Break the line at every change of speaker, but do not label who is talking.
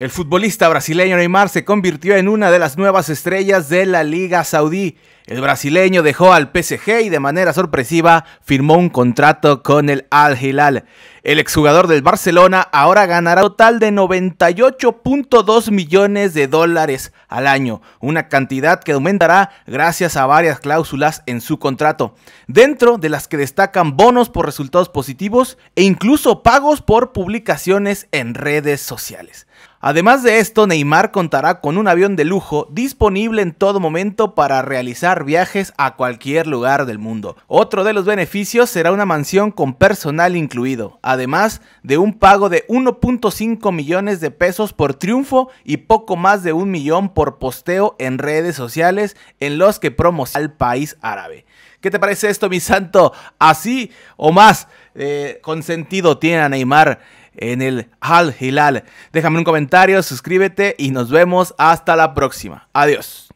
El futbolista brasileño Neymar se convirtió en una de las nuevas estrellas de la Liga Saudí el brasileño dejó al PSG y de manera sorpresiva firmó un contrato con el Al Hilal. El exjugador del Barcelona ahora ganará un total de 98.2 millones de dólares al año, una cantidad que aumentará gracias a varias cláusulas en su contrato, dentro de las que destacan bonos por resultados positivos e incluso pagos por publicaciones en redes sociales. Además de esto, Neymar contará con un avión de lujo disponible en todo momento para realizar viajes a cualquier lugar del mundo. Otro de los beneficios será una mansión con personal incluido, además de un pago de 1.5 millones de pesos por triunfo y poco más de un millón por posteo en redes sociales en los que promociona al país árabe. ¿Qué te parece esto, mi santo? Así o más eh, consentido tiene a Neymar en el Al Hilal. Déjame un comentario, suscríbete y nos vemos hasta la próxima. Adiós.